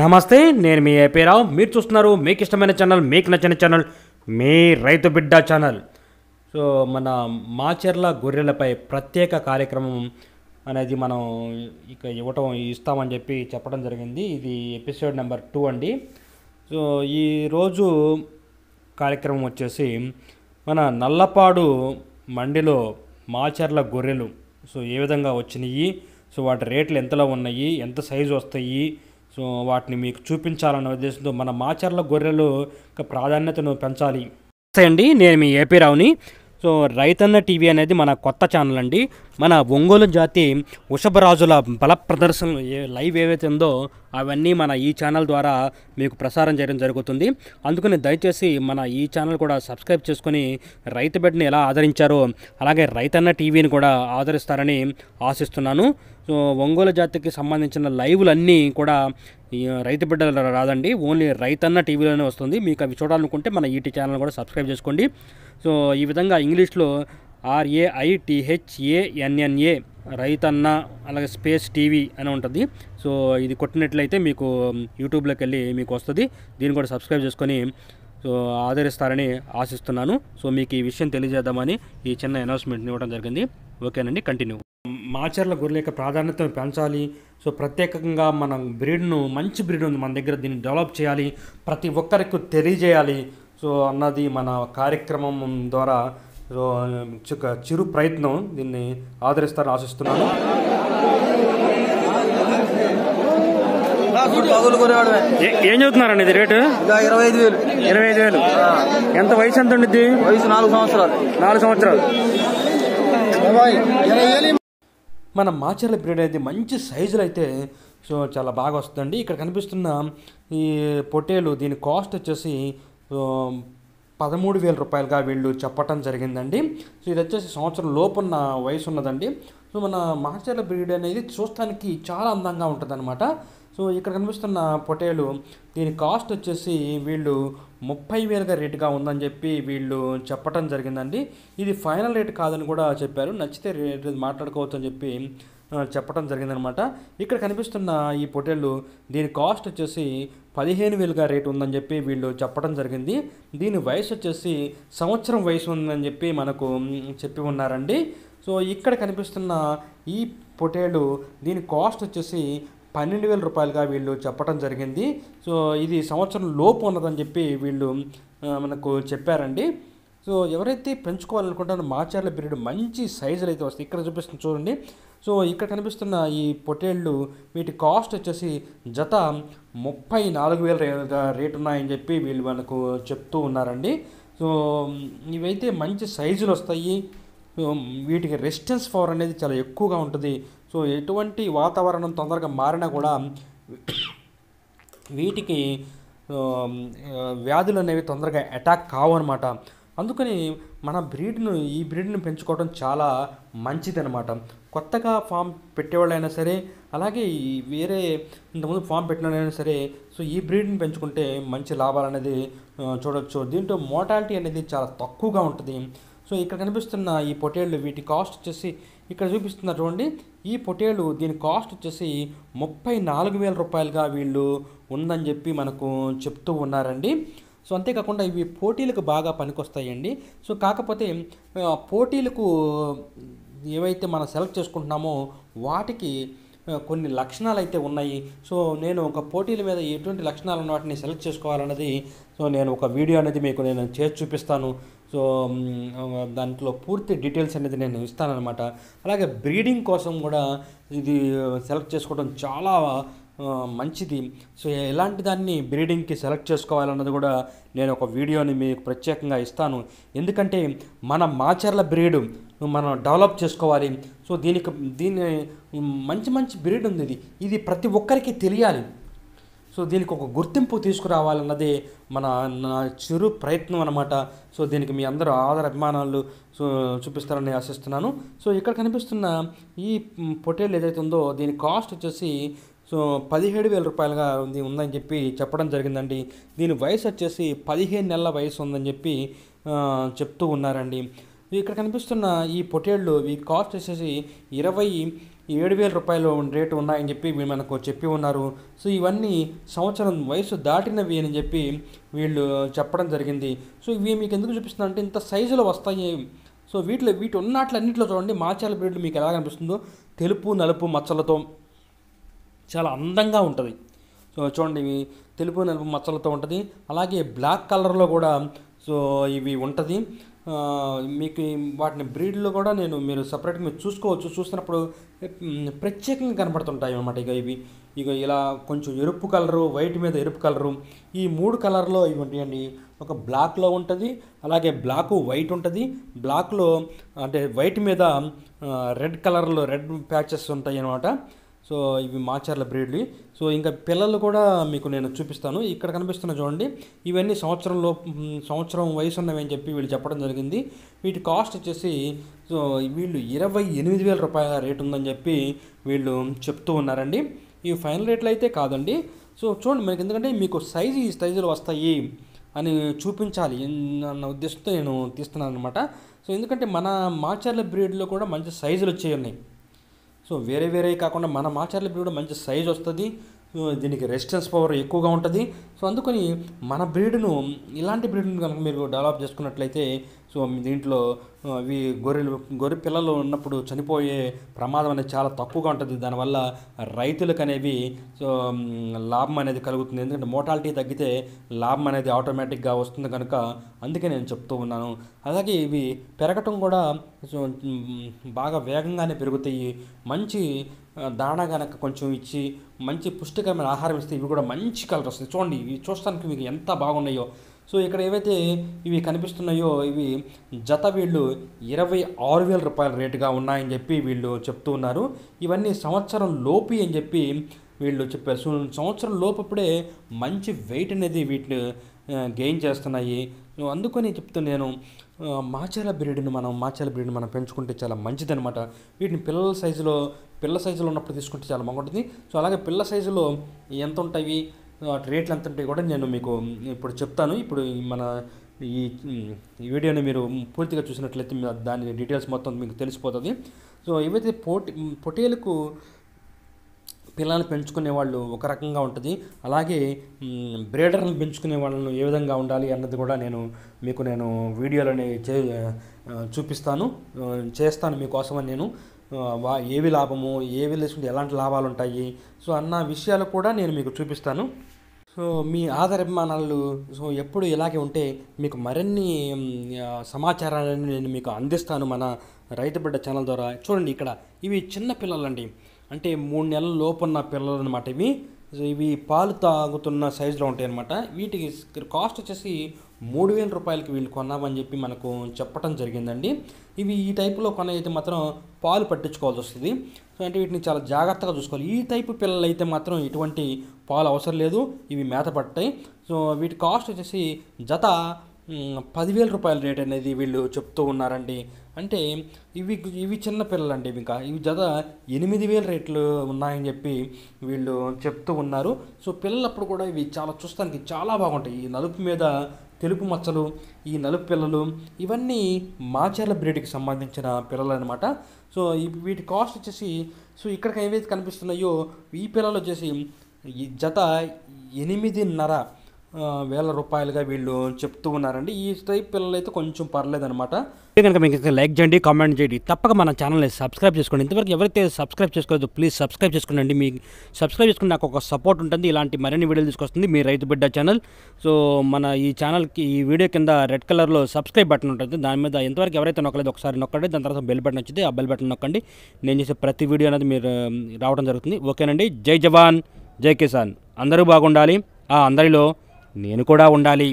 నమస్తే నేను మీ రావు మీరు చూస్తున్నారు మీకు ఇష్టమైన ఛానల్ మీకు నచ్చిన ఛానల్ మీ రైతు బిడ్డ ఛానల్ సో మన మాచెర్ల గొర్రెలపై ప్రత్యేక కార్యక్రమం అనేది మనం ఇక ఇవ్వటం ఇస్తామని చెప్పి చెప్పడం జరిగింది ఇది ఎపిసోడ్ నెంబర్ టూ అండి సో ఈరోజు కార్యక్రమం వచ్చేసి మన నల్లపాడు మండిలో మాచెర్ల గొర్రెలు సో ఏ విధంగా వచ్చినాయి సో వాటి రేట్లు ఎంతలో ఉన్నాయి ఎంత సైజు వస్తాయి సో వాటిని మీకు చూపించాలన్న ఉద్దేశంతో మన మాచర్ల గొర్రెలు ప్రాధాన్యతను పెంచాలి అండి నేను మీ ఏపీ రావుని సో రైతన్న టీవీ అనేది మన కొత్త ఛానల్ అండి మన ఒంగోలు జాతి వృషభరాజుల బల ప్రదర్శనలు ఏ లైవ్ ఏవైతే ఉందో అవన్నీ మన ఈ ఛానల్ ద్వారా మీకు ప్రసారం చేయడం జరుగుతుంది అందుకని దయచేసి మన ఈ ఛానల్ కూడా సబ్స్క్రైబ్ చేసుకొని రైతు బిడ్డని ఎలా ఆదరించారో అలాగే రైతన్న టీవీని కూడా ఆదరిస్తారని ఆశిస్తున్నాను సో ఒంగోలు జాతికి సంబంధించిన లైవ్లన్నీ కూడా రైతు బిడ్డలు రాదండి ఓన్లీ రైతన్న టీవీలోనే వస్తుంది మీకు అవి చూడాలనుకుంటే మన ఈటీ ఛానల్ కూడా సబ్స్క్రైబ్ చేసుకోండి సో ఈ విధంగా ఇంగ్లీష్లో ఆర్ఏఐటిహెచ్ఏఎన్ఎన్ఏ రైతన్న అలాగే స్పేస్ టీవీ అని ఉంటుంది సో ఇది కొట్టినట్లయితే మీకు యూట్యూబ్లోకి వెళ్ళి మీకు వస్తుంది దీన్ని కూడా సబ్స్క్రైబ్ చేసుకొని సో ఆదరిస్తారని ఆశిస్తున్నాను సో మీకు ఈ విషయం తెలియజేద్దామని ఈ చిన్న అనౌన్స్మెంట్ని ఇవ్వడం జరిగింది ఓకేనండి కంటిన్యూ మాచర్ల గొర్రెల యొక్క ప్రాధాన్యతను పెంచాలి సో ప్రత్యేకంగా మనం బ్రీడ్ను మంచి బ్రీడ్ ఉంది మన దగ్గర దీన్ని డెవలప్ చేయాలి ప్రతి ఒక్కరికి తెలియజేయాలి సో అన్నది మన కార్యక్రమం ద్వారా చిరు ప్రయత్నం దీన్ని ఆదరిస్తారని ఆశిస్తున్నాను ఏం చదువుతున్నారండి ఇది రేటు ఇరవై ఐదు వేలు ఇరవై ఐదు వేలు ఎంత వయసు ఎంత ఉండిద్ది వయసు నాలుగు సంవత్సరాలు నాలుగు సంవత్సరాలు మన మాచర్ల బ్రీడ్ అయితే మంచి సైజులు అయితే సో చాలా బాగా వస్తుందండి ఇక్కడ కనిపిస్తున్న ఈ పొటేలు దీని కాస్ట్ వచ్చేసి పదమూడు వేల రూపాయలుగా వీళ్ళు చెప్పటం జరిగిందండి సో ఇది వచ్చేసి సంవత్సరం లోపున్న వయసు ఉన్నదండి సో మన మాచర్ల బ్రీడ్ అనేది చూస్తానికి చాలా అందంగా ఉంటుందన్నమాట సో ఇక్కడ కనిపిస్తున్న పొటేలు దీని కాస్ట్ వచ్చేసి వీళ్ళు ముప్పై వేలుగా రేటుగా ఉందని చెప్పి వీళ్ళు చెప్పటం జరిగిందండి ఇది ఫైనల్ రేట్ కాదని కూడా చెప్పారు నచ్చితే రేట్ మాట్లాడుకోవచ్చు అని చెప్పి చెప్పడం జరిగిందనమాట ఇక్కడ కనిపిస్తున్న ఈ పొటేళ్ళు దీని కాస్ట్ వచ్చేసి పదిహేను వేలుగా రేటు ఉందని చెప్పి వీళ్ళు చెప్పడం జరిగింది దీని వయసు వచ్చేసి సంవత్సరం వయసు ఉందని చెప్పి మనకు చెప్పి ఉన్నారండి సో ఇక్కడ కనిపిస్తున్న ఈ పొటేలు దీని కాస్ట్ వచ్చేసి పన్నెండు వేల రూపాయలుగా వీళ్ళు చెప్పడం జరిగింది సో ఇది సంవత్సరం లోపు ఉన్నదని చెప్పి వీళ్ళు మనకు చెప్పారండి సో ఎవరైతే పెంచుకోవాలనుకుంటారో మాచార్ల బిరియడ్ మంచి సైజులు అయితే వస్తాయి ఇక్కడ చూపిస్తుంది చూడండి సో ఇక్కడ కనిపిస్తున్న ఈ పొటేళ్ళు వీటి కాస్ట్ వచ్చేసి జత ముప్పై నాలుగు వేల రేట్ ఉన్నాయని చెప్పి వీళ్ళు మనకు చెప్తూ ఉన్నారండి సో ఇవైతే మంచి సైజులు వస్తాయి వీటికి రెసిస్టెన్స్ పవర్ అనేది చాలా ఎక్కువగా ఉంటుంది సో ఎటువంటి వాతావరణం తొందరగా మారినా కూడా వీటికి వ్యాధులు అనేవి తొందరగా అటాక్ కావు అనమాట అందుకని మన బ్రీడ్ను ఈ బ్రీడ్ని పెంచుకోవడం చాలా మంచిదనమాట కొత్తగా ఫామ్ పెట్టేవాళ్ళైనా సరే అలాగే వేరే ఇంతకుముందు ఫామ్ పెట్టినైనా సరే సో ఈ బ్రీడ్ని పెంచుకుంటే మంచి లాభాలు అనేది చూడొచ్చు దీంట్లో మోటాలిటీ అనేది చాలా తక్కువగా ఉంటుంది సో ఇక్కడ కనిపిస్తున్న ఈ పొటేళ్ళు వీటి కాస్ట్ వచ్చేసి ఇక్కడ చూపిస్తున్న చూడండి ఈ పొటేళ్ళు దీని కాస్ట్ వచ్చేసి ముప్పై నాలుగు వేల రూపాయలుగా వీళ్ళు ఉందని చెప్పి మనకు చెప్తూ ఉన్నారండి సో అంతేకాకుండా ఇవి పోటీలకు బాగా పనికొస్తాయండి సో కాకపోతే పోటీలకు ఏవైతే మనం సెలెక్ట్ చేసుకుంటున్నామో వాటికి కొన్ని లక్షణాలు అయితే ఉన్నాయి సో నేను ఒక పోటీల మీద ఎటువంటి లక్షణాలు ఉన్న వాటిని సెలెక్ట్ చేసుకోవాలన్నది సో నేను ఒక వీడియో అనేది మీకు నేను చేసి చూపిస్తాను సో దాంట్లో పూర్తి డీటెయిల్స్ అనేది నేను ఇస్తానన్నమాట అలాగే బ్రీడింగ్ కోసం కూడా ఇది సెలెక్ట్ చేసుకోవడం చాలా మంచిది సో ఎలాంటి దాన్ని బ్రీడింగ్కి సెలెక్ట్ చేసుకోవాలన్నది కూడా నేను ఒక వీడియోని మీకు ప్రత్యేకంగా ఇస్తాను ఎందుకంటే మన మాచర్ల బ్రీడ్ మనం డెవలప్ చేసుకోవాలి సో దీనికి దీని మంచి మంచి బ్రీడ్ ఉంది ఇది ఇది ప్రతి ఒక్కరికి తెలియాలి సో దీనికి ఒక గుర్తింపు తీసుకురావాలన్నది మన నా చిరు ప్రయత్నం అనమాట సో దీనికి మీ అందరూ ఆదర అభిమానాలు చూపిస్తారని ఆశిస్తున్నాను సో ఇక్కడ కనిపిస్తున్న ఈ పొటేల్ ఏదైతే ఉందో దీని కాస్ట్ వచ్చేసి సో పదిహేడు వేల రూపాయలుగా ఉంది ఉందని చెప్పి చెప్పడం జరిగిందండి దీని వయసు వచ్చేసి పదిహేను నెలల వయసు ఉందని చెప్పి చెప్తూ ఉన్నారండి ఇక్కడ కనిపిస్తున్న ఈ పొటేళ్ళు ఈ కాస్ట్ వచ్చేసి ఇరవై ఏడు వేల రూపాయలు రేటు ఉన్నాయని చెప్పి మనకు చెప్పి ఉన్నారు సో ఇవన్నీ సంవత్సరం వయసు దాటినవి అని చెప్పి వీళ్ళు చెప్పడం జరిగింది సో ఇవి మీకు ఎందుకు చూపిస్తున్నా అంటే ఇంత సైజులు వస్తాయి సో వీటిలో వీటి ఉన్నట్లన్నింటిలో చూడండి మాచాల బ్రీడ్లు మీకు ఎలా కనిపిస్తుందో తెలుపు నలుపు మచ్చలతో చాలా అందంగా ఉంటుంది సో చూడండి ఇవి తెలుపు నలుపు మచ్చలతో ఉంటుంది అలాగే బ్లాక్ కలర్లో కూడా సో ఇవి ఉంటుంది మీకు వాటిని బ్రీడ్లో కూడా నేను మీరు సపరేట్గా మీరు చూసుకోవచ్చు చూసినప్పుడు ప్రత్యేకంగా కనబడుతుంటాయి అనమాట ఇక ఇవి ఇక ఇలా కొంచెం ఎరుపు కలరు వైట్ మీద ఎరుపు కలరు ఈ మూడు కలర్లో ఇవి ఉంటాయండి ఒక బ్లాక్లో ఉంటుంది అలాగే బ్లాక్ వైట్ ఉంటుంది బ్లాక్లో అంటే వైట్ మీద రెడ్ కలర్లో రెడ్ ప్యాచెస్ ఉంటాయి అనమాట సో ఇవి మాచర్ల బ్రీడ్లు సో ఇంకా పిల్లలు కూడా మీకు నేను చూపిస్తాను ఇక్కడ కనిపిస్తున్న చూడండి ఇవన్నీ సంవత్సరంలో సంవత్సరం వయసు అని చెప్పి వీళ్ళు చెప్పడం జరిగింది వీటి కాస్ట్ వచ్చేసి సో వీళ్ళు ఇరవై ఎనిమిది వేల రూపాయల రేటు ఉందని చెప్పి వీళ్ళు చెప్తూ ఉన్నారండి ఇవి ఫైనల్ రేట్లు అయితే కాదండి సో చూడండి మనకి ఎందుకంటే మీకు సైజు ఈ సైజులు వస్తాయి అని చూపించాలి అన్న ఉద్దేశంతో నేను తీస్తున్నాను అనమాట సో ఎందుకంటే మన మాచర్ల బ్రీడ్లో కూడా మంచి సైజులు వచ్చేవి ఉన్నాయి సో వేరే వేరే కాకుండా మన మాచర్ల బ్రీడ్ మంచి సైజ్ వస్తుంది దీనికి రెసిస్టెన్స్ పవర్ ఎక్కువగా ఉంటుంది సో అందుకని మన బ్రీడ్ను ఇలాంటి బ్రీడ్ను కనుక మీరు డెవలప్ చేసుకున్నట్లయితే సో దీంట్లో అవి గొర్రెలు గొర్రె పిల్లలు ఉన్నప్పుడు చనిపోయే ప్రమాదం అనేది చాలా తక్కువగా ఉంటుంది దానివల్ల రైతులకు అనేవి సో లాభం అనేది కలుగుతుంది ఎందుకంటే మోటాలిటీ తగ్గితే లాభం అనేది ఆటోమేటిక్గా వస్తుంది కనుక అందుకే నేను చెప్తూ ఉన్నాను అలాగే ఇవి పెరగటం కూడా సో బాగా వేగంగానే పెరుగుతాయి మంచి దాణ కనుక కొంచెం ఇచ్చి మంచి పుష్టికరమైన ఆహారం ఇస్తే ఇవి కూడా మంచి కలర్ వస్తుంది చూడండి ఇవి చూస్తానికి మీకు ఎంత బాగున్నాయో సో ఇక్కడ ఏవైతే ఇవి కనిపిస్తున్నాయో ఇవి జత వీళ్ళు ఇరవై ఆరు వేల రూపాయల రేటుగా ఉన్నాయని చెప్పి వీళ్ళు చెప్తూ ఉన్నారు ఇవన్నీ సంవత్సరం లోపి అని చెప్పి వీళ్ళు చెప్పారు సంవత్సరం లోపప్పుడే మంచి వెయిట్ అనేది వీటిని గెయిన్ చేస్తున్నాయి అందుకని చెప్తూ నేను మాచాల బ్రీడ్ని మనం మాచాల బ్రీడ్ని మనం పెంచుకుంటే చాలా మంచిది అనమాట వీటిని పిల్లల సైజులో పిల్ల సైజులో ఉన్నప్పుడు తీసుకుంటే చాలా బాగుంటుంది సో అలాగే పిల్ల సైజులో ఎంత ఉంటాయి రేట్లు ఎంత ఉంటాయి కూడా నేను మీకు ఇప్పుడు చెప్తాను ఇప్పుడు మన ఈ వీడియోని మీరు పూర్తిగా చూసినట్లయితే దాని డీటెయిల్స్ మొత్తం మీకు తెలిసిపోతుంది సో ఏవైతే పోటీ పొటీలకు పిల్లల్ని పెంచుకునే వాళ్ళు ఒక రకంగా ఉంటుంది అలాగే బ్రేడర్లను పెంచుకునే వాళ్ళను ఏ విధంగా ఉండాలి అన్నది కూడా నేను మీకు నేను వీడియోలని చే చూపిస్తాను చేస్తాను మీకోసమని నేను వా ఏవి లాభము ఏవి లేసుకుంటే ఎలాంటి లాభాలు ఉంటాయి సో అన్న విషయాలు కూడా నేను మీకు చూపిస్తాను సో మీ ఆధార అభిమానాలు సో ఎప్పుడు ఇలాగే ఉంటే మీకు మరిన్ని సమాచారాన్ని నేను మీకు అందిస్తాను మన రైతు బిడ్డ ఛానల్ ద్వారా చూడండి ఇక్కడ ఇవి చిన్న పిల్లలండి అంటే మూడు నెలల ఉన్న పిల్లలు అనమాట ఇవి ఇవి పాలు తాగుతున్న సైజులో ఉంటాయి అనమాట వీటికి కాస్ట్ వచ్చేసి మూడు వేల రూపాయలకి వీళ్ళు కొన్నామని చెప్పి మనకు చెప్పడం జరిగిందండి ఇవి ఈ టైపులో కొనైతే మాత్రం పాలు పట్టించుకోవాల్సి వస్తుంది సో అంటే వీటిని చాలా జాగ్రత్తగా చూసుకోవాలి ఈ టైపు పిల్లలు అయితే మాత్రం ఎటువంటి పాలు అవసరం లేదు ఇవి మేత పడతాయి సో వీటి కాస్ట్ వచ్చేసి జత పదివేల రూపాయల రేట్ అనేది వీళ్ళు చెప్తూ ఉన్నారండి అంటే ఇవి ఇవి చిన్న పిల్లలండి ఇంకా ఇవి జత ఎనిమిది వేల రేట్లు ఉన్నాయని చెప్పి వీళ్ళు చెప్తూ ఉన్నారు సో పిల్లలప్పుడు కూడా ఇవి చాలా చూస్తానికి చాలా బాగుంటాయి ఈ నలుపు మీద తెలుపు మచ్చలు ఈ నలుపు పిల్లలు ఇవన్నీ మాచర్ల బ్రీడ్కి సంబంధించిన పిల్లలు అనమాట సో వీటి కాస్ట్ వచ్చేసి సో ఇక్కడ ఏవైతే కనిపిస్తున్నాయో ఈ పిల్లలు వచ్చేసి జత ఎనిమిదిన్నర వేల రూపాయలుగా వీళ్ళు చెప్తూ ఉన్నారండి ఈ టైప్ పిల్లలైతే కొంచెం పర్లేదనమాట కనుక మీకు లైక్ చేయండి కామెంట్ చేయండి తప్పక మన ఛానల్ని సబ్స్క్రైబ్ చేసుకోండి ఇంతవరకు ఎవరైతే సబ్స్క్రైబ్ చేసుకోలేదు ప్లీజ్ సబ్స్క్రైబ్ చేసుకోండి మీ సబ్స్క్రైబ్ చేసుకుని నాకు ఒక సపోర్ట్ ఉంటుంది ఇలాంటి మరిన్ని వీడియోలు తీసుకొస్తుంది మీ రైతు బిడ్డ ఛానల్ సో మన ఈ ఛానల్కి ఈ వీడియో కింద రెడ్ కలర్లో సబ్స్క్రైబ్ బటన్ ఉంటుంది దాని మీద ఎంతవరకు ఎవరైతే నొక్కలేదు ఒకసారి నొక్కండి దాని తర్వాత బెల్ బటన్ వచ్చింది ఆ బెల్ బటన్ నొక్కండి నేను చేసే ప్రతి వీడియో అనేది మీరు రావడం జరుగుతుంది ఓకేనండి జై జవాన్ జై కిసాన్ అందరూ బాగుండాలి ఆ అందరిలో నేను కూడా ఉండాలి